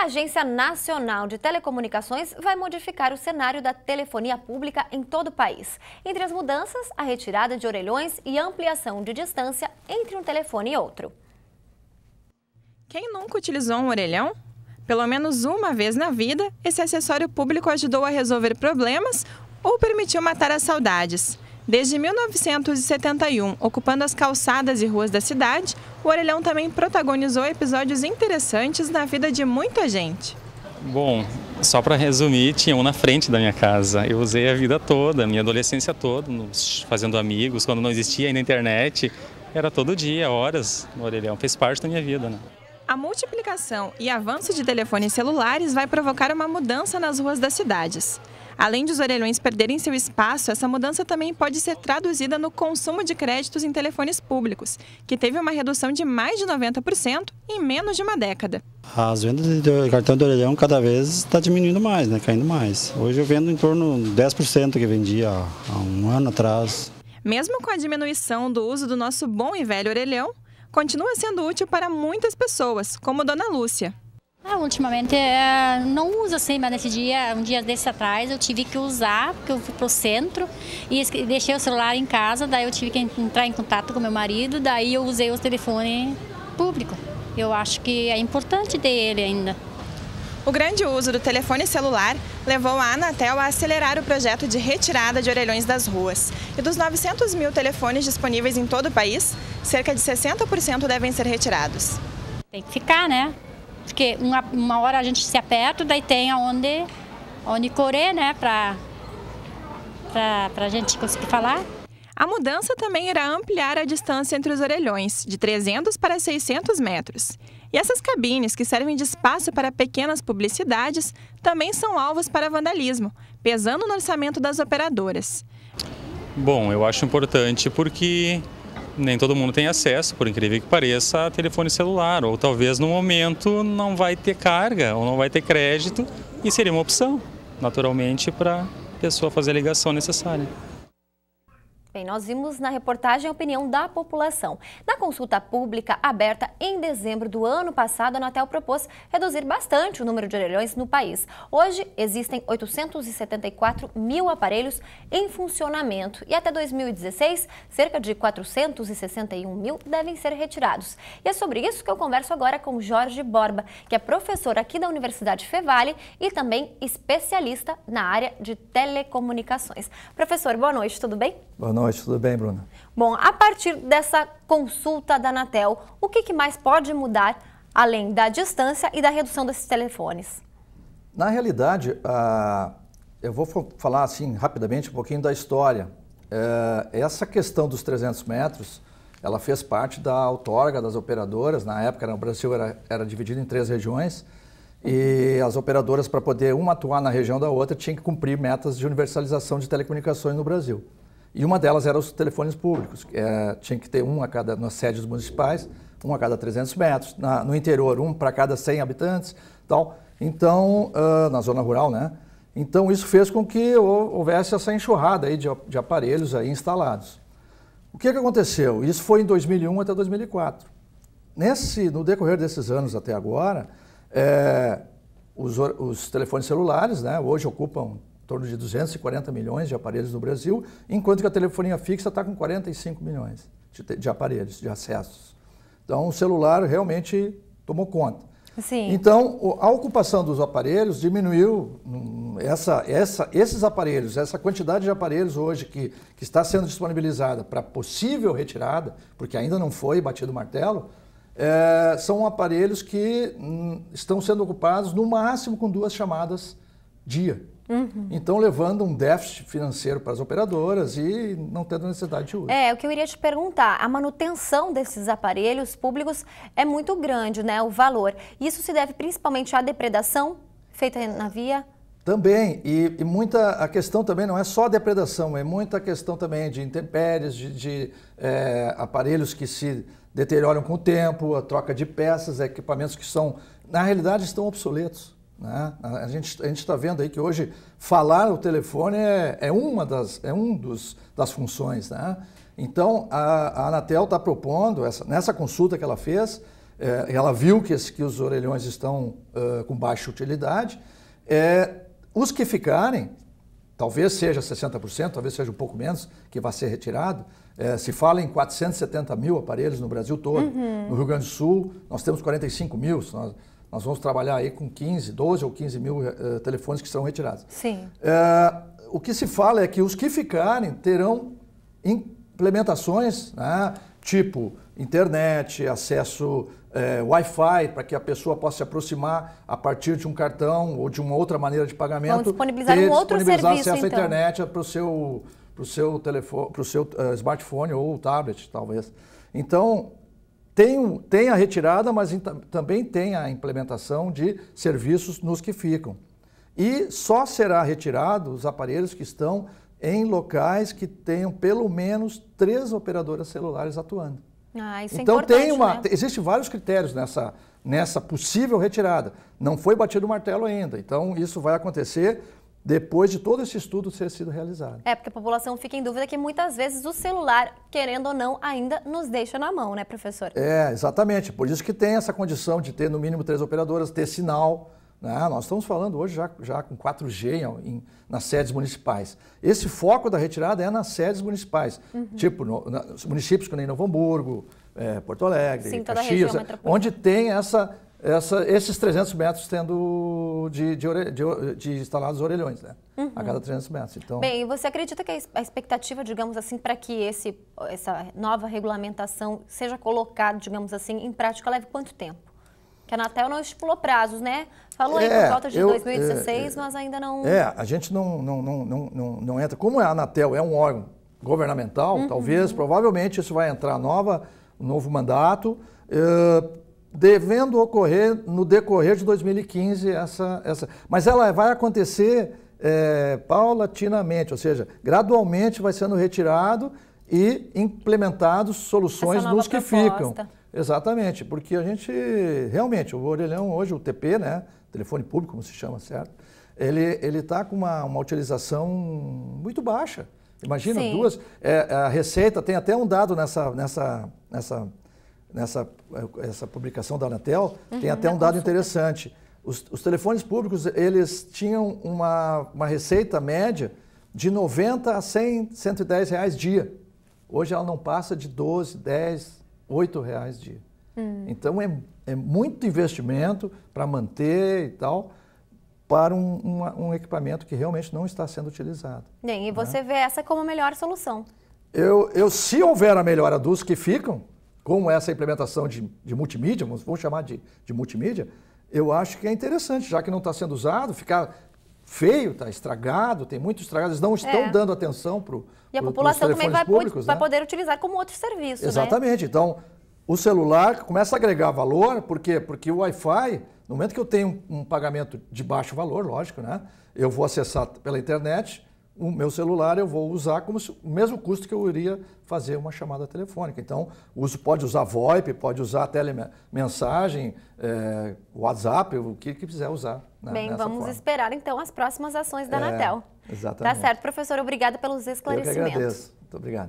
A Agência Nacional de Telecomunicações vai modificar o cenário da telefonia pública em todo o país. Entre as mudanças, a retirada de orelhões e ampliação de distância entre um telefone e outro. Quem nunca utilizou um orelhão? Pelo menos uma vez na vida, esse acessório público ajudou a resolver problemas ou permitiu matar as saudades. Desde 1971, ocupando as calçadas e ruas da cidade, o Orelhão também protagonizou episódios interessantes na vida de muita gente. Bom, só para resumir, tinha um na frente da minha casa. Eu usei a vida toda, minha adolescência toda, fazendo amigos, quando não existia ainda internet. Era todo dia, horas no orelhão. Fez parte da minha vida, né? A multiplicação e avanço de telefones celulares vai provocar uma mudança nas ruas das cidades. Além de os orelhões perderem seu espaço, essa mudança também pode ser traduzida no consumo de créditos em telefones públicos, que teve uma redução de mais de 90% em menos de uma década. As vendas de cartão de orelhão cada vez está diminuindo mais, né? caindo mais. Hoje eu vendo em torno de 10% que vendia há um ano atrás. Mesmo com a diminuição do uso do nosso bom e velho orelhão, continua sendo útil para muitas pessoas, como Dona Lúcia. Ah, ultimamente é, não uso assim, mas nesse dia, um dia desse atrás, eu tive que usar, porque eu fui pro centro e deixei o celular em casa, daí eu tive que entrar em contato com meu marido, daí eu usei o telefone público. Eu acho que é importante ter ele ainda. O grande uso do telefone celular levou a Anatel a acelerar o projeto de retirada de orelhões das ruas. E dos 900 mil telefones disponíveis em todo o país, cerca de 60% devem ser retirados. Tem que ficar, né? porque uma, uma hora a gente se aperta, daí tem aonde onde correr, né, para a gente conseguir falar. A mudança também irá ampliar a distância entre os orelhões, de 300 para 600 metros. E essas cabines, que servem de espaço para pequenas publicidades, também são alvos para vandalismo, pesando no orçamento das operadoras. Bom, eu acho importante porque nem todo mundo tem acesso, por incrível que pareça, a telefone celular. Ou talvez no momento não vai ter carga ou não vai ter crédito e seria uma opção, naturalmente, para a pessoa fazer a ligação necessária. Bem, nós vimos na reportagem a opinião da população. Na consulta pública aberta em dezembro do ano passado, a Anatel propôs reduzir bastante o número de orelhões no país. Hoje, existem 874 mil aparelhos em funcionamento e até 2016, cerca de 461 mil devem ser retirados. E é sobre isso que eu converso agora com Jorge Borba, que é professor aqui da Universidade Fevale e também especialista na área de telecomunicações. Professor, boa noite, tudo bem? Boa noite noite, tudo bem, Bruna? Bom, a partir dessa consulta da Anatel, o que, que mais pode mudar além da distância e da redução desses telefones? Na realidade, uh, eu vou falar assim rapidamente um pouquinho da história. Uh, essa questão dos 300 metros, ela fez parte da outorga das operadoras. Na época, o Brasil era, era dividido em três regiões e as operadoras, para poder uma atuar na região da outra, tinham que cumprir metas de universalização de telecomunicações no Brasil. E uma delas era os telefones públicos. É, tinha que ter um a cada, nas sedes municipais, um a cada 300 metros. Na, no interior, um para cada 100 habitantes, tal. Então, uh, na zona rural, né? Então, isso fez com que houvesse essa enxurrada aí de, de aparelhos aí instalados. O que, que aconteceu? Isso foi em 2001 até 2004. Nesse, no decorrer desses anos até agora, é, os, os, telefones celulares, né, hoje ocupam torno de 240 milhões de aparelhos no Brasil, enquanto que a telefonia fixa está com 45 milhões de, de, aparelhos, de acessos. Então, o celular realmente tomou conta. Sim. Então, a ocupação dos aparelhos diminuiu. Hum, essa, essa, esses aparelhos, essa quantidade de aparelhos hoje que, que está sendo disponibilizada para possível retirada, porque ainda não foi batido o martelo, é, são aparelhos que hum, estão sendo ocupados no máximo com duas chamadas dia. Uhum. Então, levando um déficit financeiro para as operadoras e não tendo necessidade de uso. É, o que eu iria te perguntar, a manutenção desses aparelhos públicos é muito grande, né, o valor. Isso se deve principalmente à depredação feita na via? Também, e, e muita, a questão também não é só a depredação, é muita questão também de intempéries, de, de é, aparelhos que se deterioram com o tempo, a troca de peças, equipamentos que são, na realidade, estão obsoletos. Né? A gente a está vendo aí que hoje falar o telefone é, é uma das, é um dos, das funções. Né? Então, a, a Anatel está propondo, essa, nessa consulta que ela fez, é, ela viu que, esse, que, os orelhões estão uh, com baixa utilidade. É, os que ficarem, talvez seja 60%, talvez seja um pouco menos, que vai ser retirado. É, se fala em 470 mil aparelhos no Brasil todo. Uhum. No Rio Grande do Sul, nós temos 45 mil. Nós, nós vamos trabalhar aí com 15, 12 ou 15 mil uh, telefones que serão retirados. Sim. Uh, o que se fala é que os que ficarem terão implementações, né, tipo internet, acesso eh, Wi-Fi, para que a pessoa possa se aproximar a partir de um cartão ou de uma outra maneira de pagamento. Vão disponibilizar um outro disponibilizar serviço, acesso então. à internet para o seu, pro seu, telefone, pro seu uh, smartphone ou tablet, talvez. Então, tem, tem a retirada, mas também tem a implementação de serviços nos que ficam. E só será retirado os aparelhos que estão em locais que tenham pelo menos três operadoras celulares atuando. Ah, isso é então é tem uma, né? existe vários critérios nessa nessa possível retirada. Não foi batido o martelo ainda, então isso vai acontecer depois de todo esse estudo ter sido realizado. É, porque a população fica em dúvida que muitas vezes o celular, querendo ou não, ainda nos deixa na mão, né, professor? É, exatamente. Por isso que tem essa condição de ter no mínimo três operadoras, ter sinal. Né? Nós estamos falando hoje já, já com 4G em, nas sedes municipais. Esse foco da retirada é nas sedes municipais, uhum. tipo no, na, municípios como Novo Hamburgo, é, Porto Alegre, Sim, Caxias, onde tem essa essa, esses 300 metros tendo de, de, de, de instalados orelhões, né? Uhum. A cada 300 metros. Então... Bem, você acredita que a expectativa, digamos assim, para que esse, essa nova regulamentação seja colocada, digamos assim, em prática, leve quanto tempo? Que a Anatel não estipulou prazos, né? Falou é, aí por é, volta de eu, 2016, é, mas ainda não... É, a gente não, não, não, não, não, não entra... Como a Anatel é um órgão governamental, uhum. talvez, provavelmente isso vai entrar nova, um novo mandato... Uh, devendo ocorrer no decorrer de 2015 essa. essa mas ela vai acontecer é, paulatinamente, ou seja, gradualmente vai sendo retirado e implementado soluções nos que ficam. Exatamente, porque a gente realmente, o orelhão hoje, o TP, né? Telefone público, como se chama, certo? Ele está com uma, uma utilização muito baixa. Imagina, Sim. duas. É, a Receita tem até um dado nessa, nessa, nessa nessa essa publicação da Anatel, uhum, tem até um dado consulta. interessante. Os, os, telefones públicos, eles tinham uma, uma receita média de 90 a 100, 110 reais dia. Hoje ela não passa de 12, 10, 8 reais dia. Hum. Então é, é muito investimento para manter e tal para um, um, um, equipamento que realmente não está sendo utilizado. Bem, e né? você vê essa como a melhor solução? Eu, eu, se houver a melhora dos que ficam, com essa implementação de, de multimídia, vamos, chamar de, de multimídia, eu acho que é interessante, já que não está sendo usado, ficar feio, está estragado, tem muito estragado, eles não é. estão é. dando atenção para o E a pro, população também vai, públicos, vai né? poder utilizar como outro serviço, né? Exatamente, né? então o celular começa a agregar valor, por quê? Porque o Wi-Fi, no momento que eu tenho um pagamento de baixo valor, lógico, né? Eu vou acessar pela internet, o meu celular eu vou usar como se, o mesmo custo que eu iria fazer uma chamada telefônica. Então, uso, pode usar VoIP, pode usar telemensagem, é, WhatsApp, o que, quiser usar. Né, Bem, vamos forma. esperar então as próximas ações da é, Anatel. Tá exatamente. Tá certo, professor. Obrigado pelos esclarecimentos. Eu que agradeço. Muito obrigado.